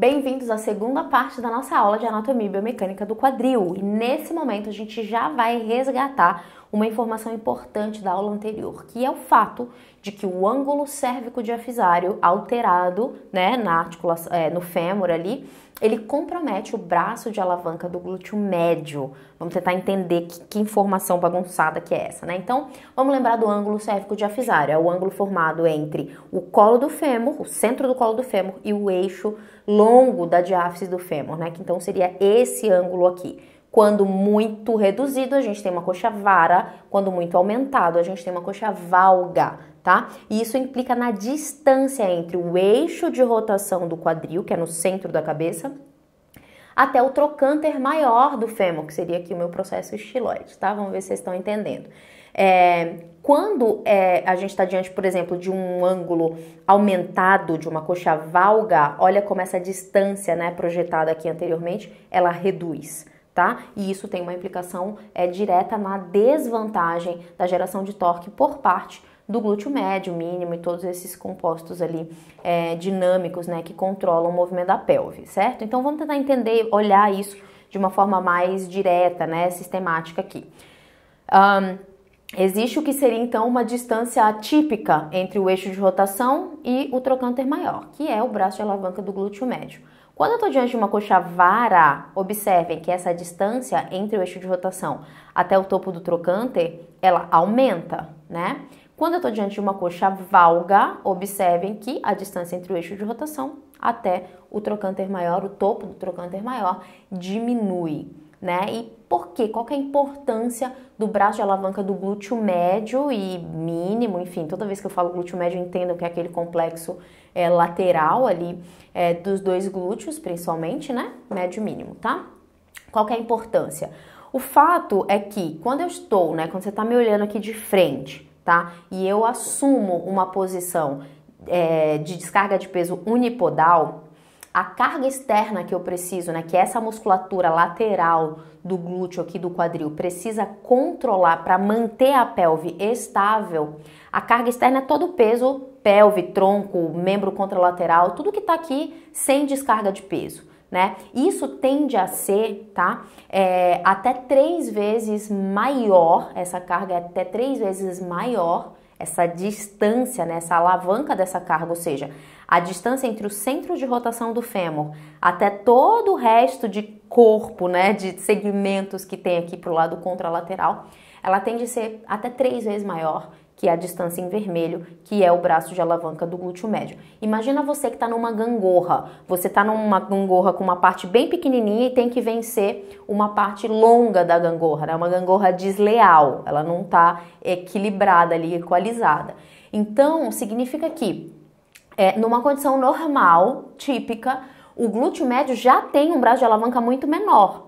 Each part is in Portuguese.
Bem-vindos à segunda parte da nossa aula de anatomia e biomecânica do quadril. E nesse momento a gente já vai resgatar uma informação importante da aula anterior, que é o fato de que o ângulo cérvico diafisário alterado, né, na articulação, é, no fêmur ali, ele compromete o braço de alavanca do glúteo médio. Vamos tentar entender que, que, informação bagunçada que é essa, né? Então, vamos lembrar do ângulo cérvico diafisário. É o ângulo formado entre o colo do fêmur, o centro do colo do fêmur e o eixo longo da diáfise do fêmur, né? Que então seria esse ângulo aqui. Quando muito reduzido, a gente tem uma coxa vara, quando muito aumentado, a gente tem uma coxa valga, tá? E isso implica na distância entre o eixo de rotação do quadril, que é no centro da cabeça, até o trocânter maior do fêmur, que seria aqui o meu processo estiloide, tá? Vamos ver se vocês estão entendendo. É, quando é, a gente está diante, por exemplo, de um ângulo aumentado de uma coxa valga, olha como essa distância né, projetada aqui anteriormente, ela reduz tá? E isso tem uma implicação é, direta na desvantagem da geração de torque por parte do glúteo médio, mínimo e todos esses compostos ali é, dinâmicos, né, que controlam o movimento da pelve, certo? Então vamos tentar entender, olhar isso de uma forma mais direta, né, sistemática aqui. Um, existe o que seria então uma distância atípica entre o eixo de rotação e o trocânter maior, que é o braço de alavanca do glúteo médio. Quando eu estou diante de uma coxa vara, observem que essa distância entre o eixo de rotação até o topo do trocante, ela aumenta, né? Quando eu estou diante de uma coxa valga, observem que a distância entre o eixo de rotação até o trocânter maior, o topo do trocânter maior, diminui né? E por quê? Qual que é a importância do braço de alavanca do glúteo médio e mínimo? Enfim, toda vez que eu falo glúteo médio, entendam que é aquele complexo é, lateral ali é, dos dois glúteos, principalmente, né? Médio e mínimo, tá? Qual que é a importância? O fato é que quando eu estou, né? Quando você está me olhando aqui de frente, tá? E eu assumo uma posição é, de descarga de peso unipodal, a carga externa que eu preciso, né, que é essa musculatura lateral do glúteo aqui do quadril precisa controlar para manter a pelve estável, a carga externa é todo o peso, pelve, tronco, membro contralateral, tudo que está aqui sem descarga de peso. Né? Isso tende a ser, tá? É, até três vezes maior, essa carga é até três vezes maior essa distância, né, essa alavanca dessa carga, ou seja, a distância entre o centro de rotação do fêmur até todo o resto de corpo, né, de segmentos que tem aqui para o lado contralateral, ela tende a ser até três vezes maior que é a distância em vermelho, que é o braço de alavanca do glúteo médio. Imagina você que está numa gangorra. Você está numa gangorra com uma parte bem pequenininha e tem que vencer uma parte longa da gangorra, né? uma gangorra desleal. Ela não está equilibrada ali, equalizada. Então, significa que é, numa condição normal, típica, o glúteo médio já tem um braço de alavanca muito menor,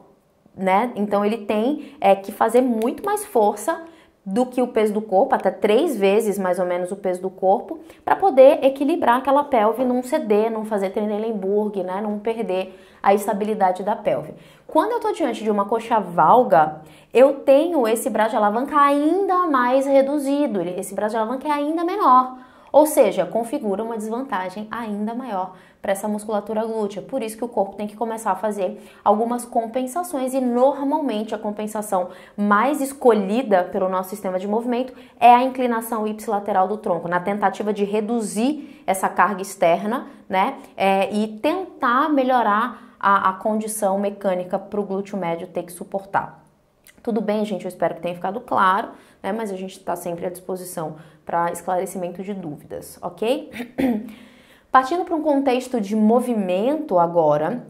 né? Então ele tem é, que fazer muito mais força do que o peso do corpo, até três vezes mais ou menos o peso do corpo, para poder equilibrar aquela pelve, não ceder, não fazer Trendelenburg, né, não perder a estabilidade da pelve. Quando eu estou diante de uma coxa valga, eu tenho esse braço de alavanca ainda mais reduzido, esse braço de alavanca é ainda menor, ou seja, configura uma desvantagem ainda maior para essa musculatura glútea. Por isso que o corpo tem que começar a fazer algumas compensações e normalmente a compensação mais escolhida pelo nosso sistema de movimento é a inclinação ipsilateral do tronco, na tentativa de reduzir essa carga externa, né? É, e tentar melhorar a, a condição mecânica para o glúteo médio ter que suportar. Tudo bem, gente, eu espero que tenha ficado claro, né? Mas a gente está sempre à disposição para esclarecimento de dúvidas, ok? Partindo para um contexto de movimento agora,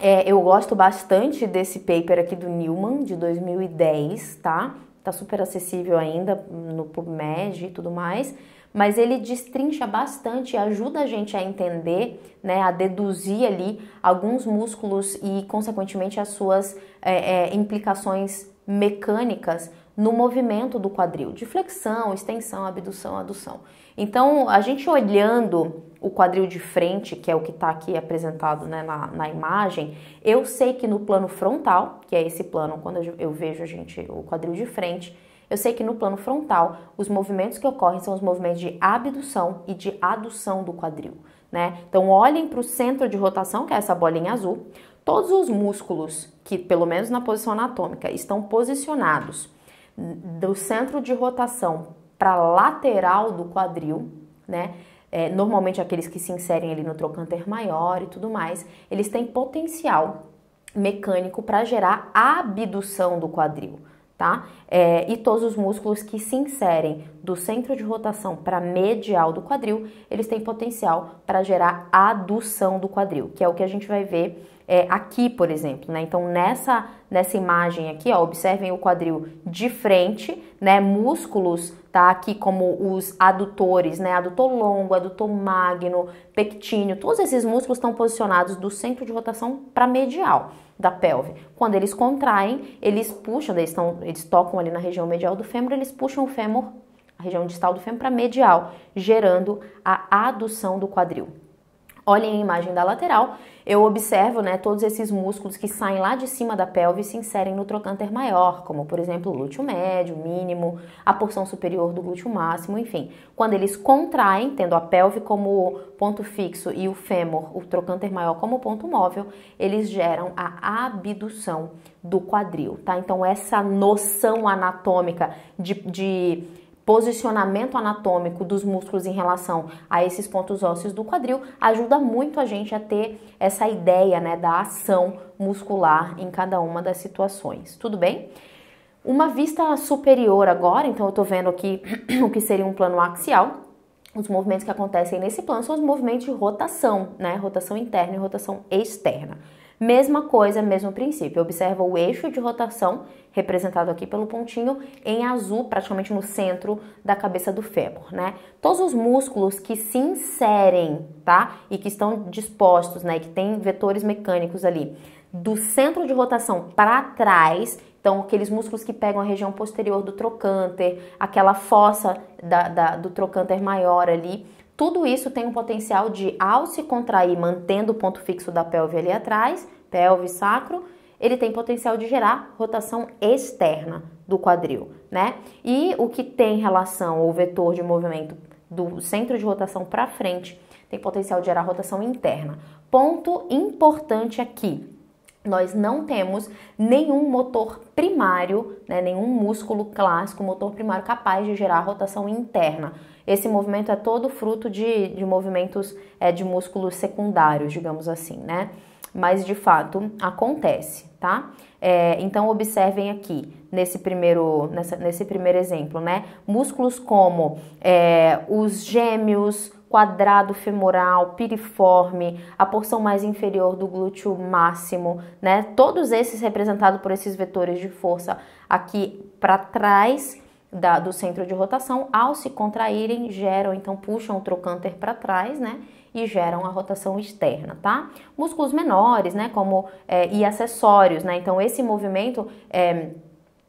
é, eu gosto bastante desse paper aqui do Newman, de 2010, tá? Tá super acessível ainda no PubMed e tudo mais, mas ele destrincha bastante e ajuda a gente a entender, né, a deduzir ali alguns músculos e, consequentemente, as suas é, é, implicações mecânicas no movimento do quadril, de flexão, extensão, abdução, adução. Então, a gente olhando o quadril de frente, que é o que está aqui apresentado né, na, na, imagem, eu sei que no plano frontal, que é esse plano, quando eu vejo a gente o quadril de frente, eu sei que no plano frontal os movimentos que ocorrem são os movimentos de abdução e de adução do quadril. Né? Então olhem para o centro de rotação, que é essa bolinha azul. Todos os músculos que, pelo menos na posição anatômica, estão posicionados do centro de rotação para lateral do quadril, né? É, normalmente aqueles que se inserem ali no trocanter maior e tudo mais, eles têm potencial mecânico para gerar abdução do quadril, tá? É, e todos os músculos que se inserem do centro de rotação para medial do quadril, eles têm potencial para gerar adução do quadril, que é o que a gente vai ver é, aqui, por exemplo, né? Então nessa nessa imagem aqui, ó, observem o quadril de frente, né? Músculos tá? Aqui como os adutores, né? Adutor longo, adutor magno, pectíneo, todos esses músculos estão posicionados do centro de rotação para medial da pelve. Quando eles contraem, eles puxam, eles, estão, eles tocam ali na região medial do fêmur, eles puxam o fêmur, a região distal do fêmur para medial, gerando a adução do quadril. Olhem a imagem da lateral, eu observo né, todos esses músculos que saem lá de cima da pelve e se inserem no trocânter maior, como por exemplo o glúteo médio, mínimo, a porção superior do glúteo máximo, enfim. Quando eles contraem, tendo a pelve como ponto fixo e o fêmur, o trocânter maior, como ponto móvel, eles geram a abdução do quadril, tá? Então essa noção anatômica de, de posicionamento anatômico dos músculos em relação a esses pontos ósseos do quadril ajuda muito a gente a ter essa ideia né, da ação muscular em cada uma das situações. Tudo bem? Uma vista superior agora, então eu estou vendo aqui o que seria um plano axial, os movimentos que acontecem nesse plano são os movimentos de rotação, né? Rotação interna e rotação externa. Mesma coisa, mesmo princípio. Observa o eixo de rotação, representado aqui pelo pontinho, em azul, praticamente no centro da cabeça do fêmur, né? Todos os músculos que se inserem, tá? E que estão dispostos, né? Que tem vetores mecânicos ali. Do centro de rotação para trás, então, aqueles músculos que pegam a região posterior do trocânter, aquela fossa da, da, do trocânter maior ali, tudo isso tem um potencial de, ao se contrair, mantendo o ponto fixo da pelve ali atrás, pelve sacro, ele tem potencial de gerar rotação externa do quadril, né? E o que tem relação ao vetor de movimento do centro de rotação para frente tem potencial de gerar rotação interna. Ponto importante aqui. Nós não temos nenhum motor primário, né, nenhum músculo clássico, motor primário capaz de gerar rotação interna. Esse movimento é todo fruto de, de movimentos é, de músculos secundários, digamos assim, né? Mas de fato acontece, tá? É, então observem aqui nesse primeiro, nessa, nesse primeiro exemplo, né? Músculos como é, os gêmeos, quadrado femoral, piriforme, a porção mais inferior do glúteo máximo, né? Todos esses representados por esses vetores de força aqui para trás da, do centro de rotação, ao se contraírem, geram, então puxam o trocânter para trás, né? E geram a rotação externa, tá? Músculos menores, né? Como é, e acessórios, né? Então, esse movimento é,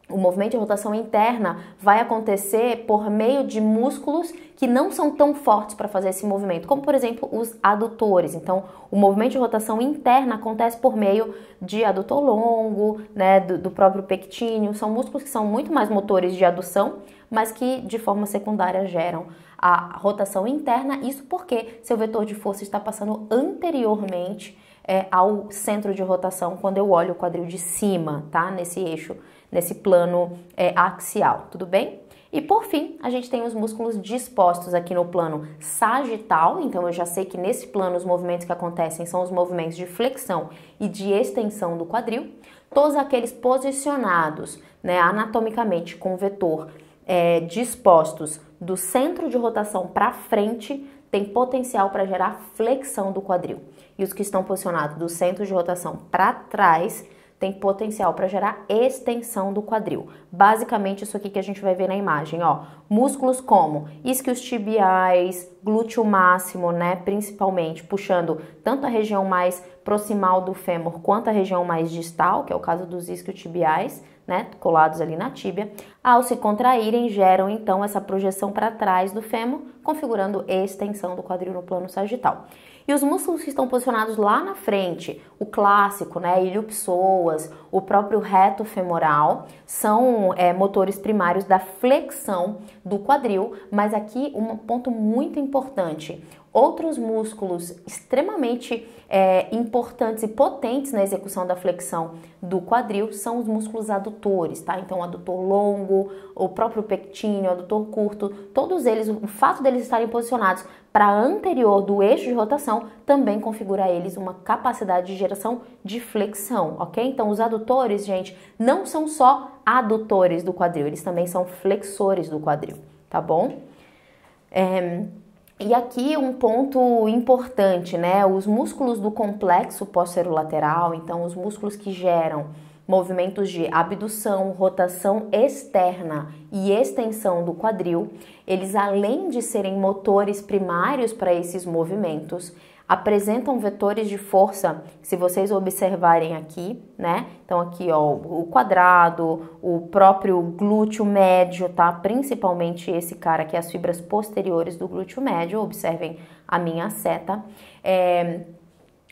o movimento de rotação interna vai acontecer por meio de músculos que não são tão fortes para fazer esse movimento, como por exemplo os adutores. Então, o movimento de rotação interna acontece por meio de adutor longo, né, do, do próprio pectíneo. São músculos que são muito mais motores de adução, mas que de forma secundária geram a rotação interna. Isso porque seu vetor de força está passando anteriormente é, ao centro de rotação quando eu olho o quadril de cima, tá? Nesse eixo nesse plano é, axial, tudo bem? E por fim, a gente tem os músculos dispostos aqui no plano sagital, então eu já sei que nesse plano os movimentos que acontecem são os movimentos de flexão e de extensão do quadril, todos aqueles posicionados né, anatomicamente com vetor é, dispostos do centro de rotação para frente tem potencial para gerar flexão do quadril. E os que estão posicionados do centro de rotação para trás tem potencial para gerar extensão do quadril. Basicamente isso aqui que a gente vai ver na imagem, ó. Músculos como isquios tibiais, glúteo máximo, né, principalmente, puxando tanto a região mais proximal do fêmur quanto a região mais distal, que é o caso dos isquiotibiais, né, colados ali na tíbia, ao se contraírem, geram então essa projeção para trás do fêmur, configurando extensão do quadril no plano sagital. E os músculos que estão posicionados lá na frente, o clássico, né, iliopsoas, o próprio reto femoral, são é, motores primários da flexão do quadril, mas aqui um ponto muito importante importante. Outros músculos extremamente é, importantes e potentes na execução da flexão do quadril são os músculos adutores, tá? Então, o adutor longo, o próprio pectíneo, o adutor curto, todos eles, o fato deles estarem posicionados para anterior do eixo de rotação também configura a eles uma capacidade de geração de flexão, ok? Então, os adutores, gente, não são só adutores do quadril, eles também são flexores do quadril, tá bom? É... E aqui um ponto importante, né? Os músculos do complexo pós-cerulateral, então os músculos que geram movimentos de abdução, rotação externa e extensão do quadril, eles além de serem motores primários para esses movimentos, apresentam vetores de força, se vocês observarem aqui, né? Então aqui, ó, o quadrado, o próprio glúteo médio, tá? Principalmente esse cara aqui, as fibras posteriores do glúteo médio, observem a minha seta. É,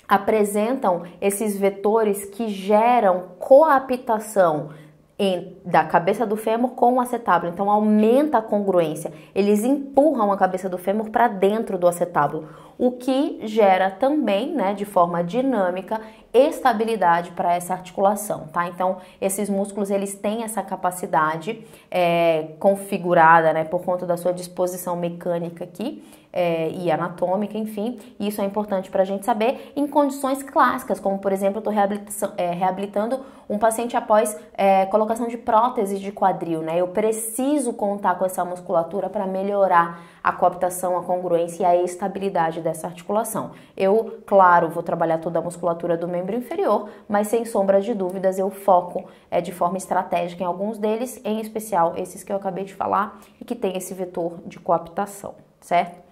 apresentam esses vetores que geram coaptação em, da cabeça do fêmur com o acetábulo. Então aumenta a congruência. Eles empurram a cabeça do fêmur para dentro do acetábulo o que gera também, né, de forma dinâmica, estabilidade para essa articulação, tá? Então, esses músculos eles têm essa capacidade é, configurada, né, por conta da sua disposição mecânica aqui é, e anatômica, enfim. E isso é importante para a gente saber em condições clássicas, como por exemplo, eu estou é, reabilitando um paciente após é, colocação de próteses de quadril, né? Eu preciso contar com essa musculatura para melhorar a coaptação, a congruência e a estabilidade dessa articulação. Eu, claro, vou trabalhar toda a musculatura do membro inferior, mas sem sombra de dúvidas eu foco é, de forma estratégica em alguns deles, em especial esses que eu acabei de falar e que tem esse vetor de coaptação, certo?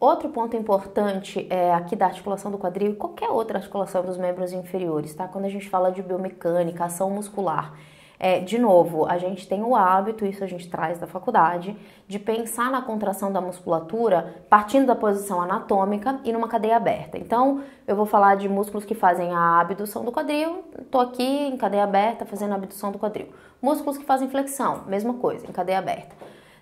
Outro ponto importante é, aqui da articulação do quadril e qualquer outra articulação dos membros inferiores, tá? Quando a gente fala de biomecânica, ação muscular, é, de novo, a gente tem o hábito, isso a gente traz da faculdade, de pensar na contração da musculatura partindo da posição anatômica e numa cadeia aberta. Então, eu vou falar de músculos que fazem a abdução do quadril, estou aqui em cadeia aberta fazendo a abdução do quadril. Músculos que fazem flexão, mesma coisa, em cadeia aberta.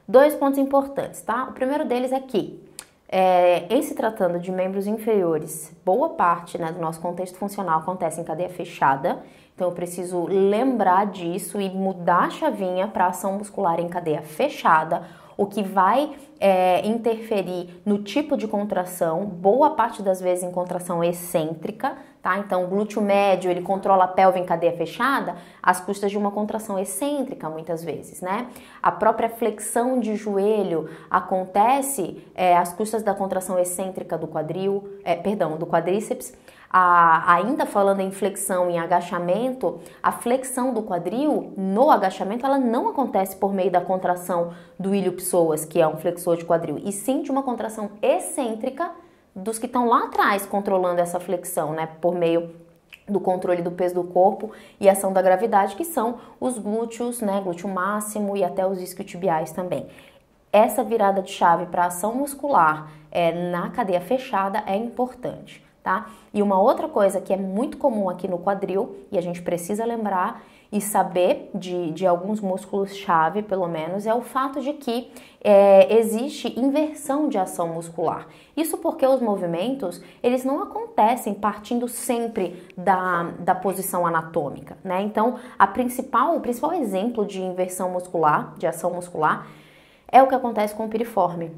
Dois pontos importantes, tá? O primeiro deles é que é, em se tratando de membros inferiores, boa parte né, do nosso contexto funcional acontece em cadeia fechada então eu preciso lembrar disso e mudar a chavinha para ação muscular em cadeia fechada, o que vai é, interferir no tipo de contração, boa parte das vezes em contração excêntrica, tá? Então, o glúteo médio ele controla a pelve em cadeia fechada às custas de uma contração excêntrica, muitas vezes, né? A própria flexão de joelho acontece é, às custas da contração excêntrica do quadril, é, perdão, do quadríceps. A, ainda falando em flexão e agachamento, a flexão do quadril no agachamento ela não acontece por meio da contração do ilho psoas, que é um flexor de quadril, e sim de uma contração excêntrica dos que estão lá atrás controlando essa flexão, né, por meio do controle do peso do corpo e ação da gravidade, que são os glúteos, né, glúteo máximo e até os isquiotibiais também. Essa virada de chave para ação muscular é, na cadeia fechada é importante tá? E uma outra coisa que é muito comum aqui no quadril, e a gente precisa lembrar e saber de, de alguns músculos-chave, pelo menos, é o fato de que é, existe inversão de ação muscular. Isso porque os movimentos, eles não acontecem partindo sempre da, da posição anatômica, né? Então, a principal, o principal exemplo de inversão muscular, de ação muscular, é o que acontece com o piriforme.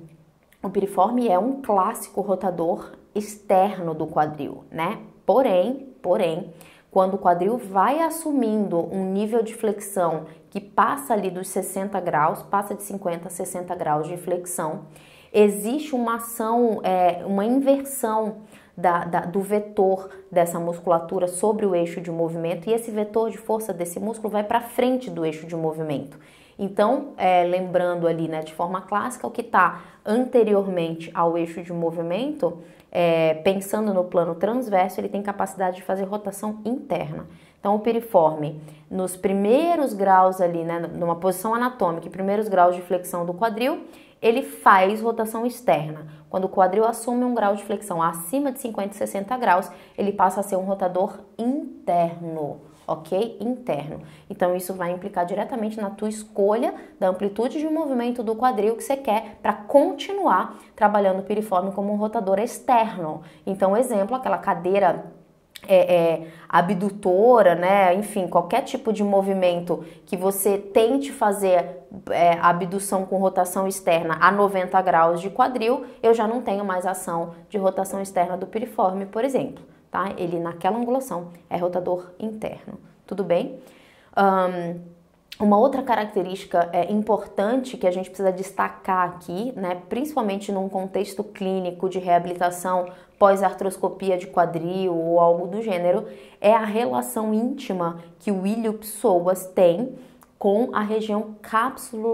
O piriforme é um clássico rotador externo do quadril, né? Porém, porém, quando o quadril vai assumindo um nível de flexão que passa ali dos 60 graus, passa de 50 a 60 graus de flexão, existe uma ação, é, uma inversão da, da, do vetor dessa musculatura sobre o eixo de movimento e esse vetor de força desse músculo vai para frente do eixo de movimento. Então, é, lembrando ali né, de forma clássica, o que está anteriormente ao eixo de movimento é, pensando no plano transverso, ele tem capacidade de fazer rotação interna. Então, o piriforme, nos primeiros graus ali, né, numa posição anatômica, primeiros graus de flexão do quadril, ele faz rotação externa. Quando o quadril assume um grau de flexão acima de 50 e 60 graus, ele passa a ser um rotador interno ok? Interno. Então isso vai implicar diretamente na tua escolha da amplitude de movimento do quadril que você quer para continuar trabalhando o piriforme como um rotador externo. Então, exemplo, aquela cadeira é, é, abdutora, né? Enfim, qualquer tipo de movimento que você tente fazer é, abdução com rotação externa a 90 graus de quadril, eu já não tenho mais ação de rotação externa do piriforme, por exemplo tá? Ele naquela angulação é rotador interno, tudo bem? Um, uma outra característica é, importante que a gente precisa destacar aqui, né, principalmente num contexto clínico de reabilitação pós-artroscopia de quadril ou algo do gênero, é a relação íntima que o ilho psoas tem com a região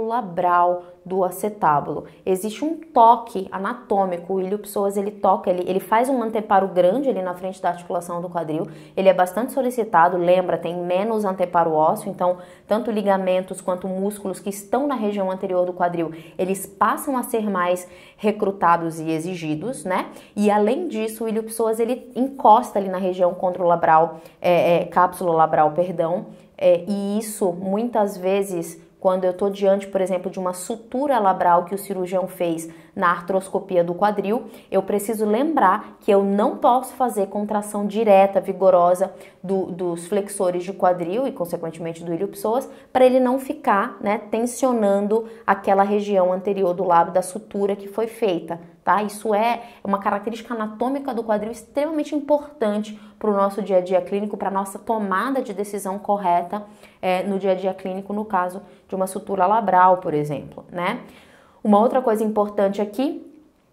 labral do acetábulo. Existe um toque anatômico, o iliopsoas ele toca, ele, ele faz um anteparo grande ali na frente da articulação do quadril, ele é bastante solicitado, lembra, tem menos anteparo ósseo, então tanto ligamentos quanto músculos que estão na região anterior do quadril, eles passam a ser mais recrutados e exigidos, né? E além disso, o iliopsoas ele encosta ali na região controlabral, é, é, labral, perdão, é, e isso muitas vezes, quando eu estou diante, por exemplo, de uma sutura labral que o cirurgião fez na artroscopia do quadril, eu preciso lembrar que eu não posso fazer contração direta, vigorosa do, dos flexores de quadril e, consequentemente, do iliopsoas, para ele não ficar né, tensionando aquela região anterior do lábio da sutura que foi feita. Tá? Isso é uma característica anatômica do quadril extremamente importante para o nosso dia a dia clínico, para a nossa tomada de decisão correta é, no dia a dia clínico, no caso de uma sutura labral, por exemplo, né? Uma outra coisa importante aqui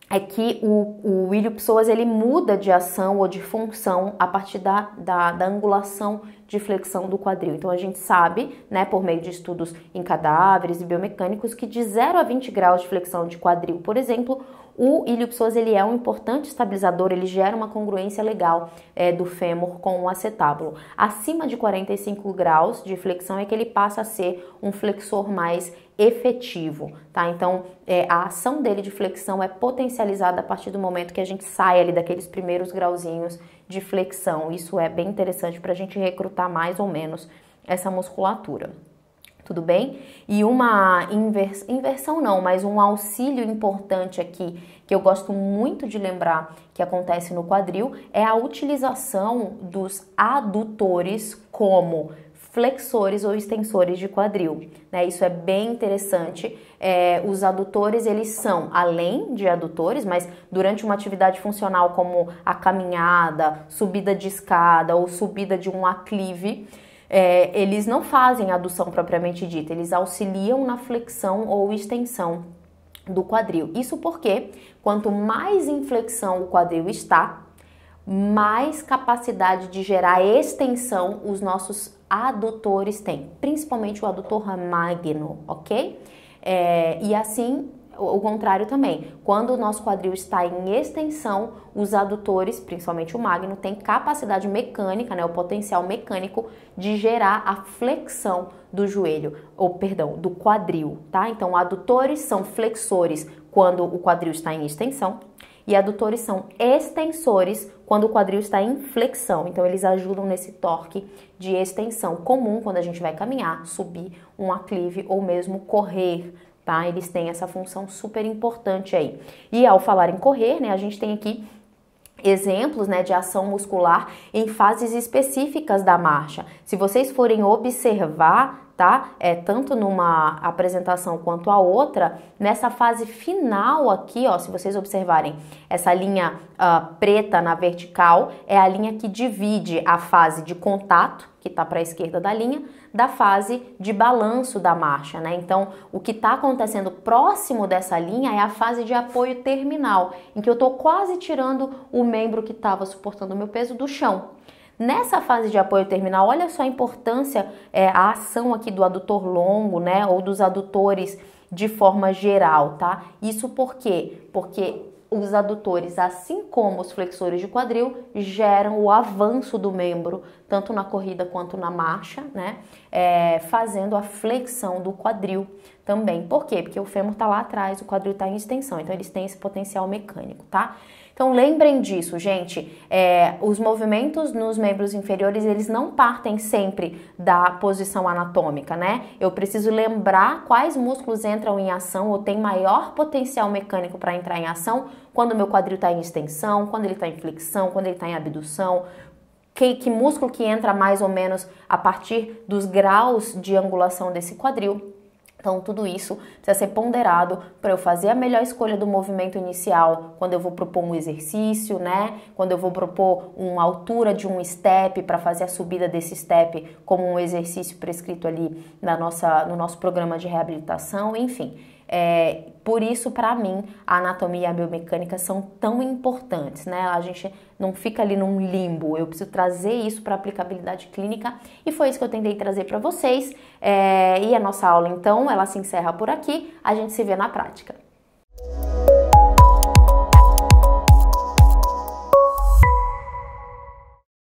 é que o, o Willio ele muda de ação ou de função a partir da, da, da, angulação de flexão do quadril. Então a gente sabe, né, por meio de estudos em cadáveres e biomecânicos, que de 0 a 20 graus de flexão de quadril, por exemplo, o ilho psoas ele é um importante estabilizador, ele gera uma congruência legal é, do fêmur com o acetábulo. Acima de 45 graus de flexão é que ele passa a ser um flexor mais efetivo, tá? Então, é, a ação dele de flexão é potencializada a partir do momento que a gente sai ali daqueles primeiros grauzinhos de flexão. Isso é bem interessante para a gente recrutar mais ou menos essa musculatura. Tudo bem? E uma invers... inversão não, mas um auxílio importante aqui que eu gosto muito de lembrar que acontece no quadril é a utilização dos adutores como flexores ou extensores de quadril. Né? Isso é bem interessante. É, os adutores, eles são, além de adutores, mas durante uma atividade funcional como a caminhada, subida de escada ou subida de um aclive, é, eles não fazem adução propriamente dita, eles auxiliam na flexão ou extensão do quadril. Isso porque quanto mais inflexão o quadril está, mais capacidade de gerar extensão os nossos adutores têm, principalmente o adutor magno, ok? É, e assim o contrário também. Quando o nosso quadril está em extensão, os adutores, principalmente o magno, têm capacidade mecânica, né, o potencial mecânico de gerar a flexão do joelho, ou perdão, do quadril, tá? Então, adutores são flexores quando o quadril está em extensão e adutores são extensores quando o quadril está em flexão. Então, eles ajudam nesse torque de extensão comum quando a gente vai caminhar, subir um aclive ou mesmo correr. Tá? Eles têm essa função super importante aí. E ao falar em correr, né, a gente tem aqui exemplos né, de ação muscular em fases específicas da marcha. Se vocês forem observar tá? É tanto numa apresentação quanto a outra. Nessa fase final aqui, ó, se vocês observarem, essa linha uh, preta na vertical é a linha que divide a fase de contato que está para a esquerda da linha, da fase de balanço da marcha, né? Então, o que está acontecendo próximo dessa linha é a fase de apoio terminal, em que eu estou quase tirando o membro que estava suportando o meu peso do chão. Nessa fase de apoio terminal, olha só a importância, é, a ação aqui do adutor longo, né, ou dos adutores de forma geral, tá? Isso por quê? Porque os adutores, assim como os flexores de quadril, geram o avanço do membro, tanto na corrida quanto na marcha, né? É, fazendo a flexão do quadril também. Por quê? Porque o fêmur está lá atrás, o quadril está em extensão, então eles têm esse potencial mecânico, tá? Então lembrem disso, gente. É, os movimentos nos membros inferiores eles não partem sempre da posição anatômica, né? Eu preciso lembrar quais músculos entram em ação ou têm maior potencial mecânico para entrar em ação quando o meu quadril está em extensão, quando ele está em flexão, quando ele está em abdução, que, que, músculo que entra mais ou menos a partir dos graus de angulação desse quadril. Então, tudo isso precisa ser ponderado para eu fazer a melhor escolha do movimento inicial, quando eu vou propor um exercício, né? Quando eu vou propor uma altura de um step para fazer a subida desse step como um exercício prescrito ali na nossa, no nosso programa de reabilitação, enfim. É, por isso, para mim, a anatomia e a biomecânica são tão importantes, né? A gente não fica ali num limbo. Eu preciso trazer isso para aplicabilidade clínica e foi isso que eu tentei trazer para vocês. É, e a nossa aula, então, ela se encerra por aqui. A gente se vê na prática.